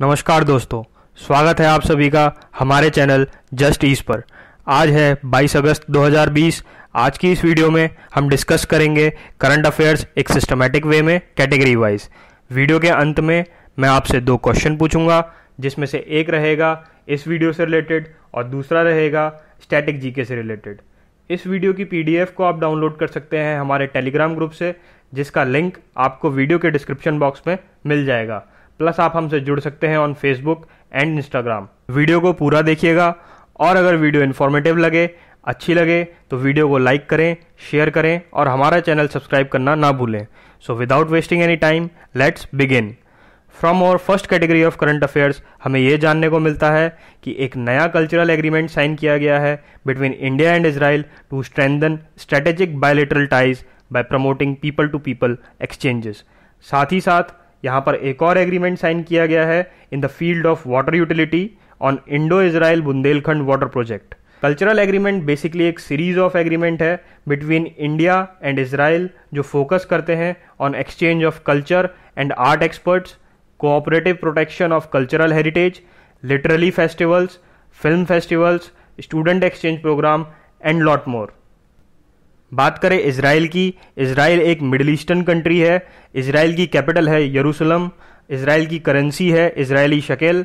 नमस्कार दोस्तों स्वागत है आप सभी का हमारे चैनल जस्ट ईज पर आज है 22 अगस्त 2020 आज की इस वीडियो में हम डिस्कस करेंगे करंट अफेयर्स एक सिस्टमेटिक वे में कैटेगरी वाइज वीडियो के अंत में मैं आपसे दो क्वेश्चन पूछूंगा जिसमें से एक रहेगा इस वीडियो से रिलेटेड और दूसरा रहेगा स्टैटिक जीके से रिलेटेड इस वीडियो की पीडीएफ को आप डाउनलोड कर सकते हैं हमारे टेलीग्राम ग्रुप से जिसका लिंक आपको वीडियो के डिस्क्रिप्शन बॉक्स में मिल जाएगा प्लस आप हमसे जुड़ सकते हैं on Facebook and Instagram video को पूरा देखिएगा और अगर वीडियो इन्फॉर्मेटिव लगे अच्छी लगे तो वीडियो को लाइक करें शेयर करें और हमारा चैनल सब्सक्राइब करना ना भूलें so without wasting any time let's begin from और first category of current affairs हमें यह जानने को मिलता है कि एक नया कल्चरल एग्रीमेंट साइन किया गया है between India and Israel to strengthen strategic bilateral ties by promoting people to people exchanges साथ ही साथ यहां पर एक और एग्रीमेंट साइन किया गया है in the field of water utility on Indo Israel Bundelkhand water project cultural agreement basically एक सीरीज ऑफ एग्रीमेंट है बिटवीन इंडिया एंड इसराइल जो फोकस करते हैं on exchange of culture and art experts cooperative protection of cultural heritage literally festivals film festivals student exchange programme and lot more बात करें Israel की Israel एक Middle Eastern country है Israel की capital है यरूशलम इसराइल की करेंसी है इसराइली शकेल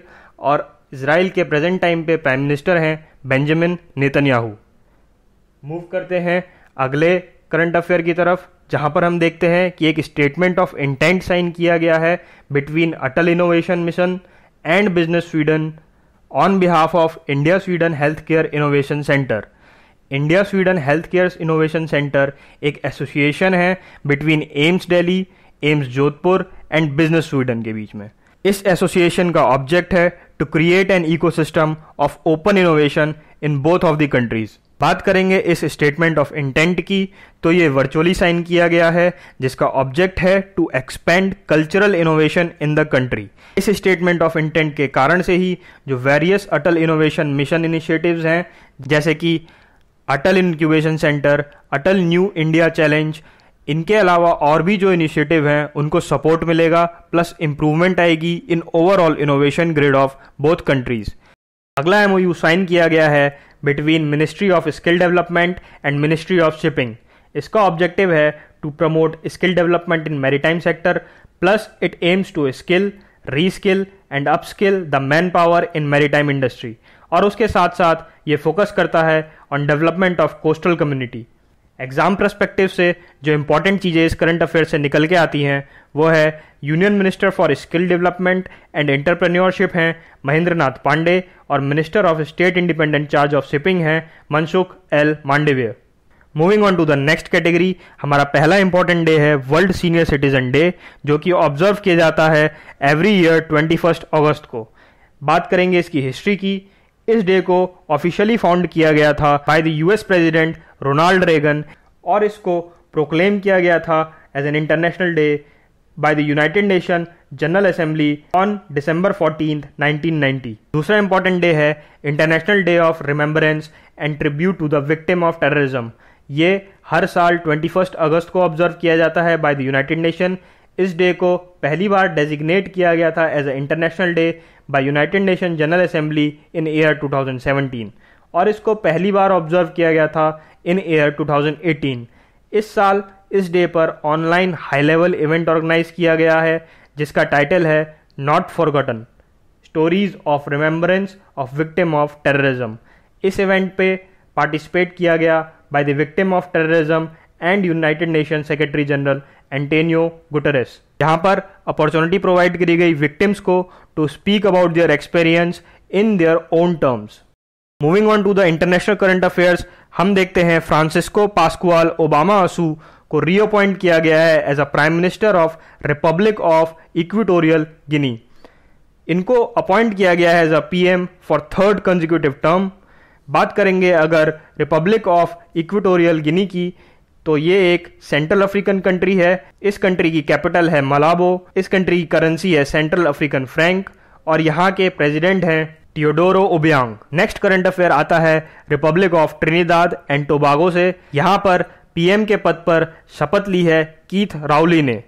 और इसराइल के प्रेजेंट टाइम पे प्राइम मिनिस्टर हैं बेंजामिन नेतन्याहू मूव करते हैं अगले करंट अफेयर की तरफ जहां पर हम देखते हैं कि एक स्टेटमेंट ऑफ इंटेंट साइन किया गया है between Atal innovation mission and business Sweden on behalf of India Sweden health care innovation centre India Sweden health care innovation centre एक एसोसिएशन है between AIIMS Delhi AIIMS Jodhpur and business Sweden के बीच में इस एसोसिएशन का ऑब्जेक्ट है to create an system of open innovation in both of the countries बात करेंगे इस स्टेटमेंट ऑफ इंटेंट की तो ये वर्चुअली साइन किया गया है जिसका ऑब्जेक्ट है to expand cultural innovation in the country इस स्टेटमेंट ऑफ इंटेंट के कारण से ही जो various Atal innovation mission initiatives हैं जैसे कि Atal incubation centre Atal new India challenge इनके अलावा और भी जो इनिशिएटिव हैं उनको सपोर्ट मिलेगा प्लस इम्प्रूवमेंट आएगी in overall innovation grade of both countries अगला एम साइन किया गया है between ministry of skill development and ministry of shipping इसका ऑब्जेक्टिव है to promote skill development in maritime sector plus it aims to skill reskill and upskill the man power in maritime industry और उसके साथ साथ ये focus करता है on development of coastal community exam perspective से जो इंपॉर्टेंट चीज़ें इस करंट अफेयर से निकल के आती हैं वो है union minister for skill development and entrepreneurship हैं महेंद्र नाथ पांडे और minister of state independent charge of shipping हैं Mansukh L Mandaviya moving on to the next category हमारा पहला इंपॉर्टेंट डे है वर्ल्ड सीनियर सिटीजन डे जो कि ऑब्जर्व किया जाता है every year twenty first August को बात करेंगे इसकी हिस्ट्री की इस डे को ऑफिशियली फाउंड किया गया था by the US president Ronald Reagan और इसको प्रोक्लेम किया गया था as an international day by the United Nation General Assembly on December fourteen nineteen दूसरा इंपॉर्टेंट डे है international day of remembrance and tribute to the victim of terrorism ये हर साल 21 अगस्त को ऑब्जर्व किया जाता है बाय द यूनाइटेड नेशन इस डे को पहली बार डेजिग्नेट किया गया था as a international day by United Nation General Assembly in year 2017 और इसको पहली बार ऑब्जर्व किया गया था इन ईयर 2018 इस साल इस डे पर online high level event organise किया गया है जिसका टाइटल है not forgotten stories of remembrance of victim of terrorism इस इवेंट पे पार्टिसिपेट किया गया by the victim of terrorism and United Nation secretary general Antonio Guterres जहां पर अपॉर्चुनिटी प्रोवाइड करी गई विक्टिम्स को to speak about their experience in their own terms moving on to the international current affairs हम देखते हैं Francisco Pascual Obama असू को रीअपॉइंट किया गया है as a prime minister of republic of equatorial Guinea इनको अपॉइंट किया गया है as a P M for third consecutive term बात करेंगे अगर रिपब्लिक ऑफ इक्विटोरियल गिनी की तो ये एक सेंट्रल अफ्रीकन कंट्री है इस कंट्री की कैपिटल है मलाबो इस कंट्री की करेंसी है सेंट्रल अफ्रीकन फ्रैंक और यहाँ के प्रेसिडेंट हैं Teodoro Obiang next current affair आता है republic of Trinidad and Tobago से यहाँ पर पीएम के पद पर शपथ ली है कीथ राउली ने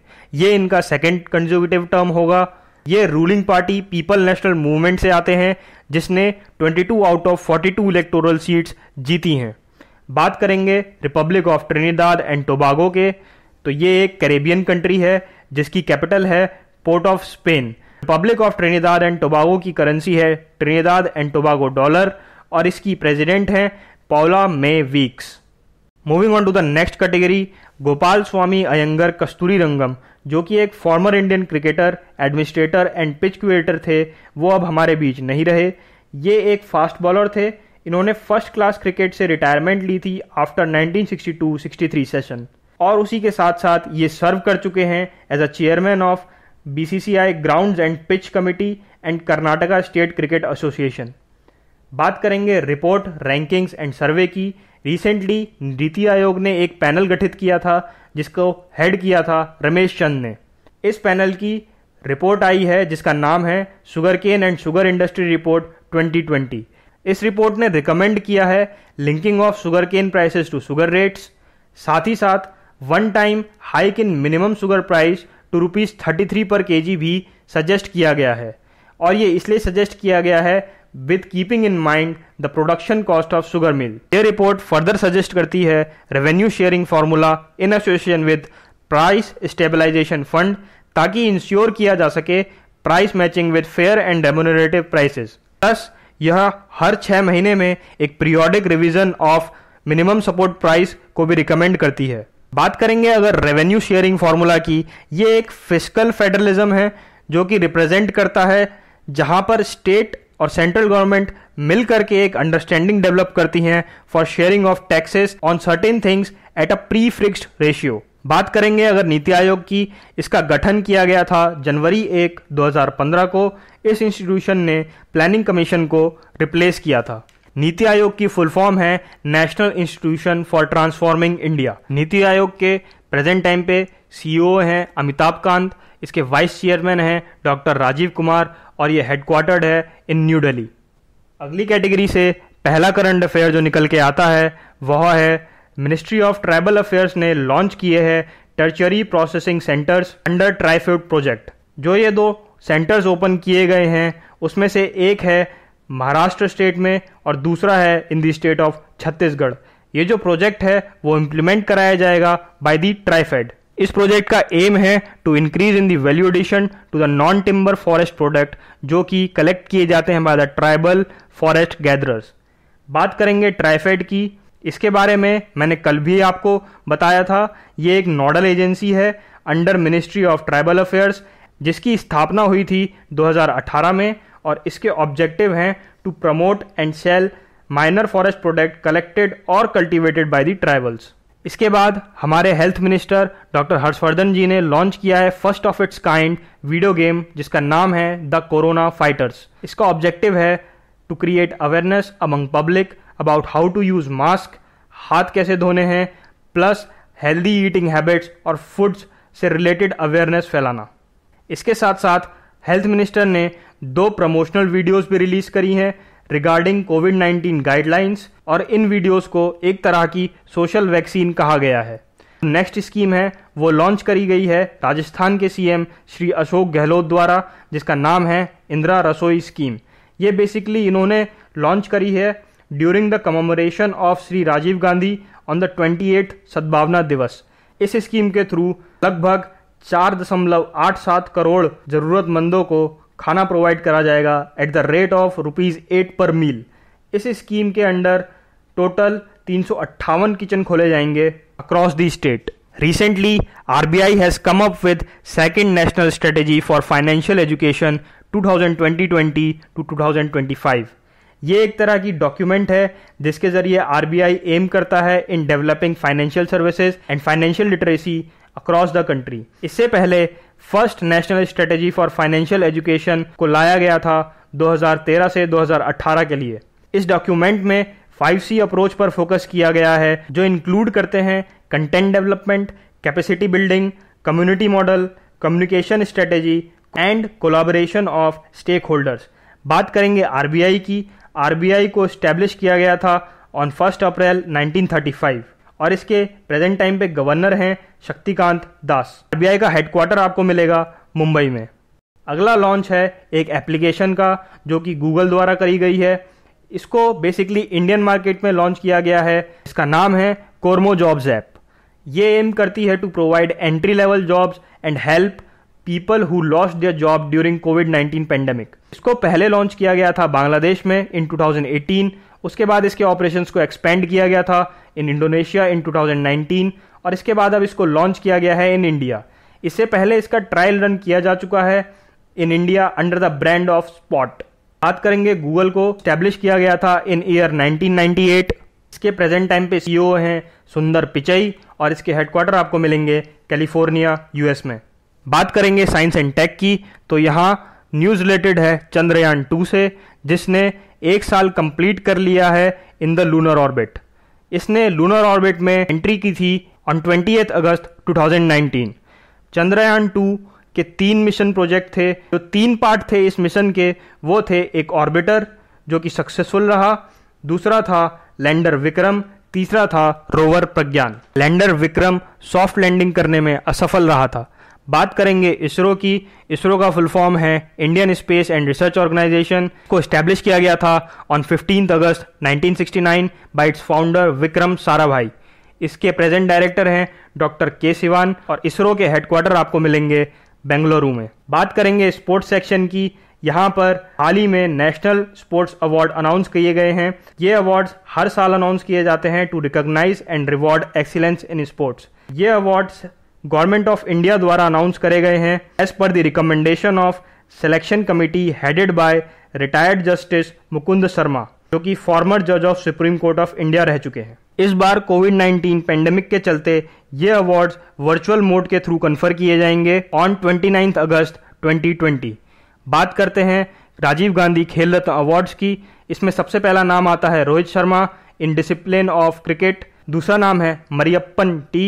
ये इनका सेकेंड कंजर्वेटिव टर्म होगा ये ruling party people national movement से आते हैं जिसने 22 आउट ऑफ 42 इलेक्टोरल सीट्स जीती हैं बात करेंगे republic of Trinidad and Tobago के तो ये एक कैरेबियन कंट्री है जिसकी कैपिटल है Port of Spain Republic of Trinidad and Tobago की करेंसी है ट्रिनिदाद एंड टोबागो डॉलर और इसकी प्रेसिडेंट है Paula Mae Weekes moving on to the next category Gopal Swami Iyengar Kasturi Rangam जो कि एक former Indian cricketer administrator and pitch creator थे वो अब हमारे बीच नहीं रहे ये एक फास्ट बॉलर थे इन्होंने फर्स्ट क्लास क्रिकेट से रिटायरमेंट ली थी आफ्टर 1962-63 सेशन और उसी के साथ साथ ये सर्व कर चुके हैं as a chairman of BCCI grounds and pitch committee and Karnataka state cricket association बात करेंगे रिपोर्ट रैंकिंग्स एंड सर्वे की रिसेंटली नीति आयोग ने एक पैनल गठित किया था जिसको हेड किया था रमेश चंद ने इस पैनल की रिपोर्ट आई है जिसका नाम है sugar cane and sugar industry report 2020 इस रिपोर्ट ने रिकमेंड किया है linking of sugar cane prices to sugar rates साथ ही साथ one time hike in minimum sugar price to rupees thirty three per K जी भी सजेस्ट किया गया है और ये इसलिए सजेस्ट किया गया है with keeping in mind the production cost of sugar mill ये रिपोर्ट फर्दर सजेस्ट करती है revenue sharing formula in association with price stabilisation fund ताकि इंश्योर किया जा सके price matching with fair and remunerative prices plus यह हर छः महीने में एक periodic revision of minimum support price को भी रिकमेंड करती है बात करेंगे अगर रेवेन्यू शेयरिंग फार्मूला की ये एक फिजिकल फेडरलिज्म है जो कि रिप्रेजेंट करता है जहां पर स्टेट और सेंट्रल गवर्नमेंट मिल करके एक अंडरस्टैंडिंग डेवलप करती हैं for sharing of taxes on certain things at a pre fixed ratio बात करेंगे अगर नीति आयोग की इसका गठन किया गया था जनवरी एक 2015 को इस इंस्टीट्यूशन ने प्लानिंग कमीशन को रिप्लेस किया था नीति आयोग की फुल फॉर्म है national institution for transforming India NITI Aayog के प्रेजेंट टाइम पे सीईओ हैं अमिताभ कांत इसके वाइस चेयरमैन हैं डॉक्टर राजीव कुमार और ये हेडक्वार्टर्ड है इन न्यू दिल्ली अगली कैटेगरी से पहला करंट अफेयर जो निकल के आता है वह है मिनिस्ट्री ऑफ ट्राइबल अफेयर्स ने लॉन्च किए हैं tertiary processing centres under TRIFED project जो ये दो सेंटर्स ओपन किए गए हैं उसमें से एक है महाराष्ट्र स्टेट में और दूसरा है in the state of Chhattisgarh ये जो प्रोजेक्ट है वो इम्प्लीमेंट कराया जाएगा बाय दी ट्राइफेड इस प्रोजेक्ट का एम है to increase in the value addition to the non timber forest product जो कि कलेक्ट किए जाते हैं by the tribal forest gatherers बात करेंगे ट्राइफेड की इसके बारे में मैंने कल भी आपको बताया था ये एक नोडल एजेंसी है under ministry of tribal affairs जिसकी स्थापना हुई थी 2018 में और इसके ऑब्जेक्टिव हैं to promote and sell minor forest product collected और कल्टीवेटेड बाय दी ट्राइबल्स इसके बाद हमारे health minister doctor Harshvardhan ji ने लॉन्च किया है first of its kind video game जिसका नाम है द कोरोना फाइटर्स इसका ऑब्जेक्टिव है to create awareness among public about how to use mask हाथ कैसे धोने हैं प्लस हेल्दी ईटिंग हैबिट्स और फूड्स से रिलेटेड अवेयरनेस फैलाना इसके साथ साथ हेल्थ मिनिस्टर ने दो प्रमोशनल वीडियोस भी रिलीज करी हैं रिगार्डिंग कोविड 19 गाइडलाइंस और इन वीडियोस को एक तरह की सोशल वैक्सीन कहा गया है नेक्स्ट स्कीम है वो लॉन्च करी गई है राजस्थान के सीएम श्री अशोक गहलोत द्वारा जिसका नाम है इंदिरा रसोई स्कीम ये बेसिकली इन्होंने लॉन्च करी है during the commemoration of Shri Rajiv Gandhi on the twenty eight Sadbhavana Diwas इस स्कीम के थ्रू लगभग चार दशमलव आठ सात करोड़ ज़रूरतमंदों को खाना प्रोवाइड करा जाएगा at the rate of rupees eight per meal इस स्कीम के अंडर टोटल तीन सौ अट्ठावन किचन खोले जाएंगे across the state Recently, second national strategy for financial education two thousand twenty twenty to 2020 thousand twenty 2025. ये एक तरह की डॉक्यूमेंट है जिसके जरिए आरबीआई एम करता है in developing financial services and financial literacy across the country इससे पहले first national strategy for financial education को लाया गया था 2013 से 2018 के लिए इस डॉक्यूमेंट में फाइव सी अप्रोच पर फोकस किया गया है जो इंक्लूड करते हैं content development capacity building community model communication strategy and collaboration of stakeholders बात करेंगे आर की आर को स्टैब्लिश किया गया था ऑन फर्स्ट अप्रैल 1935 और इसके प्रेजेंट टाइम पे गवर्नर हैं शक्तिकांत दास आरबीआई का हेडक्वार्टर आपको मिलेगा मुंबई में अगला लॉन्च है एक एप्लीकेशन का जो कि गूगल द्वारा करी गई है इसको बेसिकली इंडियन मार्केट में लॉन्च किया गया है इसका नाम है कोरमो जॉब्स ऐप ये एम करती है to provide entry level jobs and help people who lost their job during COVID 19 pandemic इसको पहले लॉन्च किया गया था बांग्लादेश में इन 2018 उसके बाद इसके ऑपरेशंस को एक्सपेंड किया गया था इन इंडोनेशिया इन 2019 और इसके बाद अब इसको लॉन्च किया गया है इन इंडिया इससे पहले इसका ट्रायल रन किया जा चुका है in India under the brand of spot बात करेंगे गूगल को स्टैब्लिश किया गया था इन ईयर 1998 इसके प्रेजेंट टाइम पे सीईओ e हैं सुंदर पिचई और इसके हेडक्वार्टर आपको मिलेंगे कैलिफोर्निया यूएस में बात करेंगे साइंस एंड टेक की तो यहाँ न्यूज रिलेटेड है चंद्रयान टू से जिसने एक साल कंप्लीट कर लिया है इन द लूनर ऑर्बिट इसने लूनर ऑर्बिट में एंट्री की थी on twenty August 2019 Chandrayaan two के तीन मिशन प्रोजेक्ट थे जो तीन पार्ट थे इस मिशन के वो थे एक ऑर्बिटर जो कि सक्सेसफुल रहा दूसरा था लैंडर विक्रम तीसरा था rover Pragyan lander Vikram soft landing करने में असफल रहा था बात करेंगे इसरो की इसरो का फुल फॉर्म है Indian space and research organisation को स्टैब्लिश किया गया था on fifteen August 1969 by its founder Vikram Sarabhai इसके प्रेजेंट डायरेक्टर हैं डॉक्टर के सिवान और इसरो के हेडक्वार्टर आपको मिलेंगे बेंगलुरु में बात करेंगे स्पोर्ट्स सेक्शन की यहाँ पर हाल ही में नेशनल स्पोर्ट्स अवार्ड अनाउंस किए गए हैं ये अवार्ड्स हर साल अनाउंस किए जाते हैं to recognise and reward excellence in sports ये अवार्ड्स गवर्नमेंट ऑफ इंडिया द्वारा अनाउंस करे गए हैं as per the recommendation of selection committee headed by retired justice Mukund Sharma जो कि फॉर्मर जज of supreme court of India रह चुके हैं इस बार कोविड 19 पेंडेमिक के चलते ये अवार्ड्स वर्चुअल मोड के थ्रू कन्फर किए जाएंगे ऑन ट्वेंटी अगस्त 2020 बात करते हैं राजीव गांधी खेल रत्न अवार्ड्स की इसमें सबसे पहला नाम आता है Rohit Sharma in discipline of cricket दूसरा नाम है Mariyappan T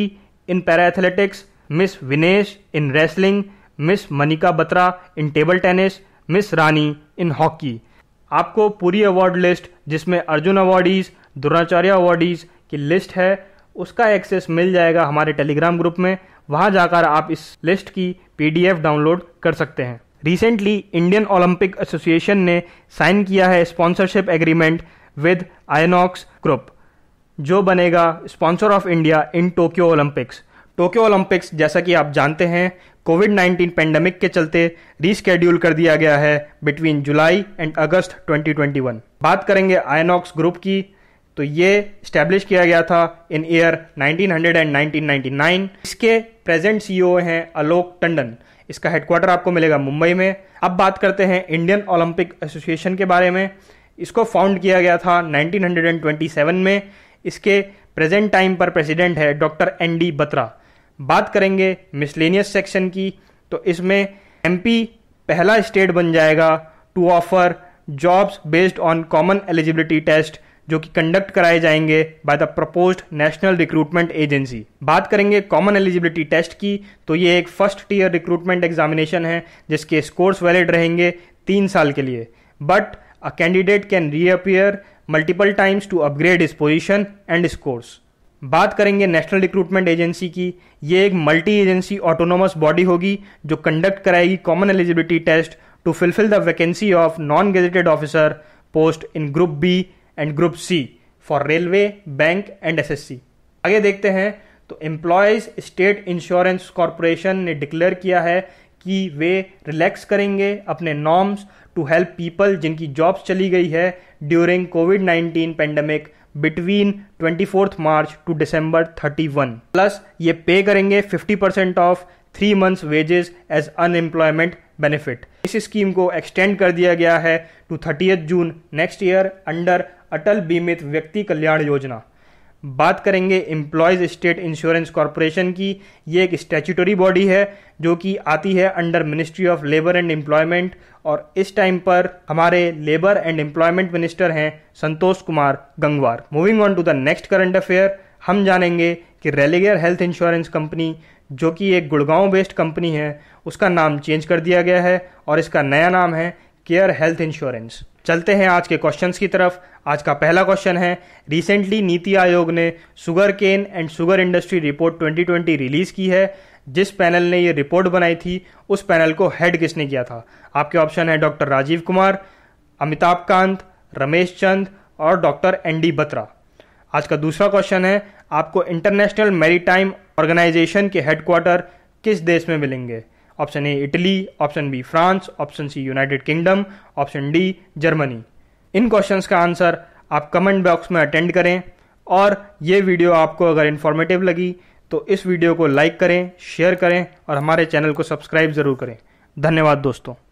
in para athletics miss Vinesh in wrestling miss Manika Batra in table tennis miss Rani in hockey आपको पूरी अवार्ड लिस्ट जिसमें अर्जुन अवार्डीज द्रोणाचार्य अवार्डीज की लिस्ट है उसका एक्सेस मिल जाएगा हमारे टेलीग्राम ग्रुप में वहां जाकर आप इस लिस्ट की पीडीएफ डाउनलोड कर सकते हैं रिसेंटली इंडियन ओलंपिक एसोसिएशन ने साइन किया है sponsorship agreement with INOX group जो बनेगा sponsor of India in Tokyo Olympics Tokyo Olympics जैसा कि आप जानते हैं कोविड 19 पेंडेमिक के चलते रिस्केड्यूल कर दिया गया है बिटवीन जुलाई एंड अगस्त 2021 बात करेंगे आयनॉक्स ग्रुप की तो ये स्टैब्लिश किया गया था इन ईयर एंड 1999 इसके प्रेजेंट सीईओ e हैं अलोक टंडन इसका हेडक्वार्टर आपको मिलेगा मुंबई में अब बात करते हैं इंडियन ओलंपिक एसोसिएशन के बारे में इसको फाउंड किया गया था 1927 में इसके प्रेजेंट टाइम पर प्रेसिडेंट है डॉक्टर एन डी बत्रा बात करेंगे मिसलेनियस सेक्शन की तो इसमें एम पहला स्टेट बन जाएगा to offer jobs based on common eligibility test जो कि कंडक्ट कराए जाएंगे by the propose national recruitment agency बात करेंगे कॉमन एलिजिबिलिटी टेस्ट की तो ये एक फर्स्ट टीयर रिक्रूटमेंट एग्जामिनेशन है जिसके स्कोर्स वैलिड रहेंगे तीन साल के लिए but a candidate can reappear multiple times to upgrade his position and scores बात करेंगे नेशनल रिक्रूटमेंट एजेंसी की ये एक मल्टी एजेंसी ऑटोनोमस बॉडी होगी जो कंडक्ट कराएगी common eligibility test to fulfil the vacancy of non gazetted officer post in group B and group C for railway bank and C आगे देखते हैं तो एम्प्लॉयज स्टेट इंश्योरेंस कॉरपोरेशन ने declare किया है कि वे रिलैक्स करेंगे अपने नॉर्म्स टू हेल्प पीपल जिनकी जॉब्स चली गई है during COVID 19 pandemic between fourth March to December 31 plus ये पे करेंगे 50 percent of three months wages as unemployment benefit इस स्कीम को एक्सटेंड कर दिया गया है to thirty June next year under Atal Bimit Vyakti कल्याण योजना बात करेंगे एम्प्लॉयज़ स्टेट इंश्योरेंस कॉरपोरेशन की ये एक स्टैचूटरी बॉडी है जो कि आती है under ministry of labour and employment और इस टाइम पर हमारे लेबर एंड एम्प्लॉयमेंट मिनिस्टर हैं Santosh Kumar Gangwar moving on to the next current affair हम जानेंगे कि रेलिगेयर हेल्थ इंश्योरेंस कंपनी जो कि एक गुड़गांव बेस्ड कंपनी है उसका नाम चेंज कर दिया गया है और इसका नया नाम है केयर हेल्थ इंश्योरेंस चलते हैं आज के क्वेश्चंस की तरफ आज का पहला क्वेश्चन है रिसेंटली नीति आयोग ने sugar cane and sugar industry report 2020 release की है जिस पैनल ने ये रिपोर्ट बनाई थी उस पैनल को हेड किसने किया था आपके ऑप्शन है डॉक्टर राजीव कुमार अमिताभ कांत रमेश चंद और डॉक्टर एन डी बत्रा आज का दूसरा क्वेश्चन है आपको इंटरनेशनल मैरीटाइम ऑर्गेनाइजेशन के हेडक्वार्टर किस देश में मिलेंगे option A Italy option B France option C United Kingdom option D Germany इन क्वेश्चंस का आंसर आप कमेंट बॉक्स में अटेंड करें और ये वीडियो आपको अगर इन्फॉर्मेटिव लगी तो इस वीडियो को लाइक करें शेयर करें और हमारे चैनल को सब्सक्राइब ज़रूर करें धन्यवाद दोस्तों